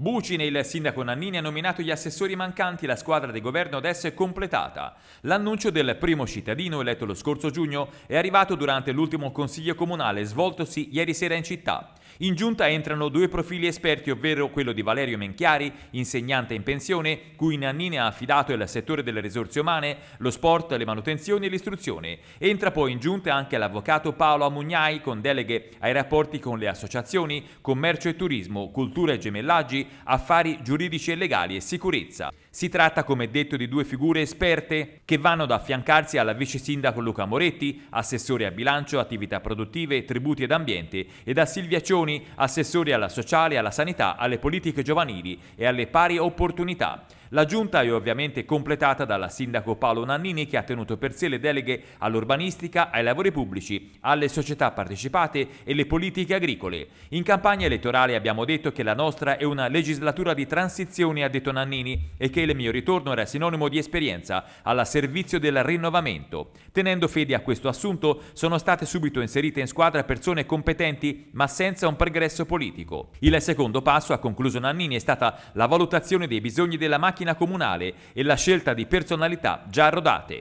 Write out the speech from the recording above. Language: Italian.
Bucine, il sindaco Nannini ha nominato gli assessori mancanti, la squadra di governo adesso è completata. L'annuncio del primo cittadino eletto lo scorso giugno è arrivato durante l'ultimo consiglio comunale svoltosi ieri sera in città. In giunta entrano due profili esperti, ovvero quello di Valerio Menchiari, insegnante in pensione, cui Nannini ha affidato il settore delle risorse umane, lo sport, le manutenzioni e l'istruzione. Entra poi in giunta anche l'avvocato Paolo Amugnai con deleghe ai rapporti con le associazioni, commercio e turismo, cultura e gemellaggi, affari giuridici e legali e sicurezza. Si tratta, come detto, di due figure esperte che vanno ad affiancarsi alla vice sindaco Luca Moretti, assessore a bilancio, attività produttive, tributi ed ambiente, e da Silvia Cioni, assessore alla sociale, alla sanità, alle politiche giovanili e alle pari opportunità. La giunta è ovviamente completata dalla sindaco Paolo Nannini che ha tenuto per sé le deleghe all'urbanistica, ai lavori pubblici, alle società partecipate e le politiche agricole. In campagna elettorale abbiamo detto che la nostra è una legislatura di transizione, ha detto Nannini, e che il mio ritorno era sinonimo di esperienza alla servizio del rinnovamento. Tenendo fede a questo assunto, sono state subito inserite in squadra persone competenti ma senza un progresso politico. Il secondo passo, ha concluso Nannini, è stata la valutazione dei bisogni della macchina macchina comunale e la scelta di personalità già rodate.